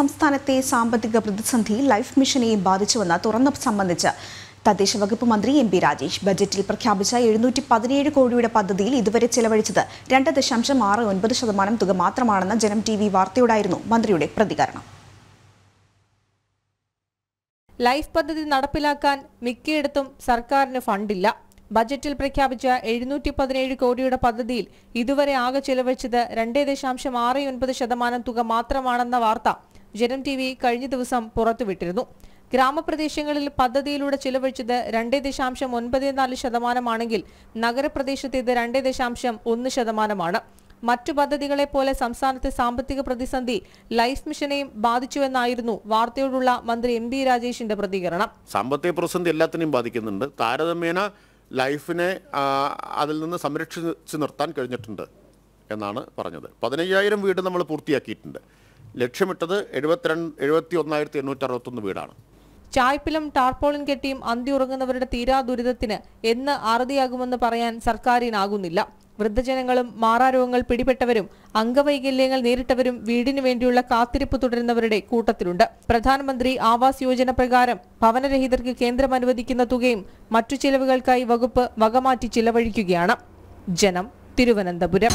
സംസ്ഥാനത്തെ സാമ്പത്തിക പ്രതിസന്ധി ലൈഫ് മിഷനെയും ബാധിച്ചുവെന്ന് തുറന്ന സംബന്ധിച്ച് തദ്ദേശ വകുപ്പ് മന്ത്രി എം പി രാജേഷ് ബജറ്റിൽ പ്രഖ്യാപിച്ച എഴുന്നൂറ്റി പതിനേഴ് കോടിയുടെ പദ്ധതിയിൽ ഇതുവരെ ചെലവഴിച്ചത് രണ്ട് ദശാംശം ആറ് ഒൻപത് ശതമാനം തുക മാത്രമാണെന്ന് ജനം ടി വി വാർത്തയോടായിരുന്നു മന്ത്രിയുടെ പ്രതികരണം ലൈഫ് പദ്ധതി നടപ്പിലാക്കാൻ മിക്കയിടത്തും സർക്കാരിന് ഫണ്ടില്ല ബജറ്റിൽ പ്രഖ്യാപിച്ച എഴുന്നൂറ്റി പതിനേഴ് കോടിയുടെ പദ്ധതിയിൽ ഇതുവരെ ആകെ ചെലവഴിച്ചത് രണ്ടേ ദശാംശം ആറ് ഒൻപത് ശതമാനം തുക മാത്രമാണെന്ന വാർത്ത ജനം ടി വി കഴിഞ്ഞ ദിവസം പുറത്തുവിട്ടിരുന്നു ഗ്രാമപ്രദേശങ്ങളിൽ പദ്ധതിയിലൂടെ ചിലവഴിച്ചത് രണ്ട് ദശാംശം ഒൻപത് നാല് ശതമാനമാണെങ്കിൽ നഗരപ്രദേശത്തേത് രണ്ട് ദശാംശം ഒന്ന് ശതമാനമാണ് മറ്റു പദ്ധതികളെ പോലെ സംസ്ഥാനത്തെ സാമ്പത്തിക പ്രതിസന്ധി ലൈഫ് മിഷനെയും ബാധിച്ചുവെന്നായിരുന്നു വാർത്തയോടുള്ള മന്ത്രി എം ബി രാജേഷിന്റെ പ്രതികരണം സാമ്പത്തിക പ്രതിസന്ധി എല്ലാത്തിനെയും ബാധിക്കുന്നുണ്ട് താരതമ്യേന ലൈഫിനെ അതിൽ നിന്ന് സംരക്ഷിച്ചു നിർത്താൻ കഴിഞ്ഞിട്ടുണ്ട് എന്നാണ് പറഞ്ഞത് പതിനയ്യായിരം വീട് നമ്മൾ പൂർത്തിയാക്കിയിട്ടുണ്ട് ലക്ഷ്യമിട്ടത് എഴുപത്തിരണ്ട് എഴുപത്തി ഒന്നായിരത്തി എണ്ണൂറ്റി അറുപത്തൊന്ന് വീടാണ് ചായ്പിലും ടാർപോളിൻ കെട്ടിയും അന്തി ഉറങ്ങുന്നവരുടെ തീരാ ദുരിതത്തിന് എന്ന് ആറുതിയാകുമെന്ന് പറയാൻ സർക്കാരിനാകുന്നില്ല വൃദ്ധജനങ്ങളും മാറാരോഗങ്ങൾ പിടിപെട്ടവരും അംഗവൈകല്യങ്ങൾ നേരിട്ടവരും വീടിനു വേണ്ടിയുള്ള കാത്തിരിപ്പ് തുടരുന്നവരുടെ കൂട്ടത്തിലുണ്ട് പ്രധാനമന്ത്രി ആവാസ് യോജന പ്രകാരം ഭവനരഹിതർക്ക് കേന്ദ്രം അനുവദിക്കുന്ന തുകയും മറ്റു ചിലവുകൾക്കായി വകുപ്പ് വകമാറ്റി ചിലവഴിക്കുകയാണ് ജനം തിരുവനന്തപുരം